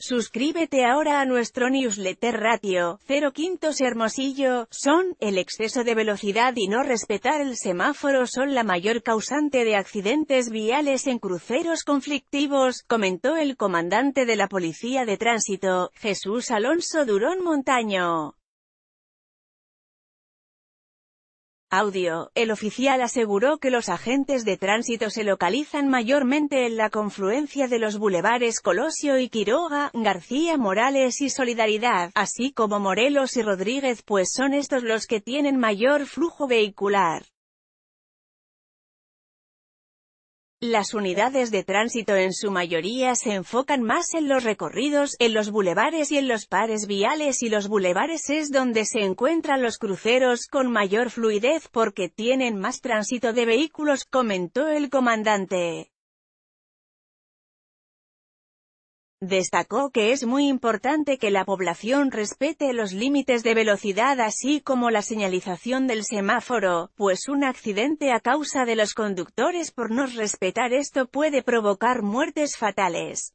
Suscríbete ahora a nuestro newsletter ratio, Cero quintos Hermosillo, son, el exceso de velocidad y no respetar el semáforo son la mayor causante de accidentes viales en cruceros conflictivos, comentó el comandante de la Policía de Tránsito, Jesús Alonso Durón Montaño. Audio, el oficial aseguró que los agentes de tránsito se localizan mayormente en la confluencia de los bulevares Colosio y Quiroga, García Morales y Solidaridad, así como Morelos y Rodríguez pues son estos los que tienen mayor flujo vehicular. Las unidades de tránsito en su mayoría se enfocan más en los recorridos, en los bulevares y en los pares viales y los bulevares es donde se encuentran los cruceros con mayor fluidez porque tienen más tránsito de vehículos, comentó el comandante. Destacó que es muy importante que la población respete los límites de velocidad así como la señalización del semáforo, pues un accidente a causa de los conductores por no respetar esto puede provocar muertes fatales.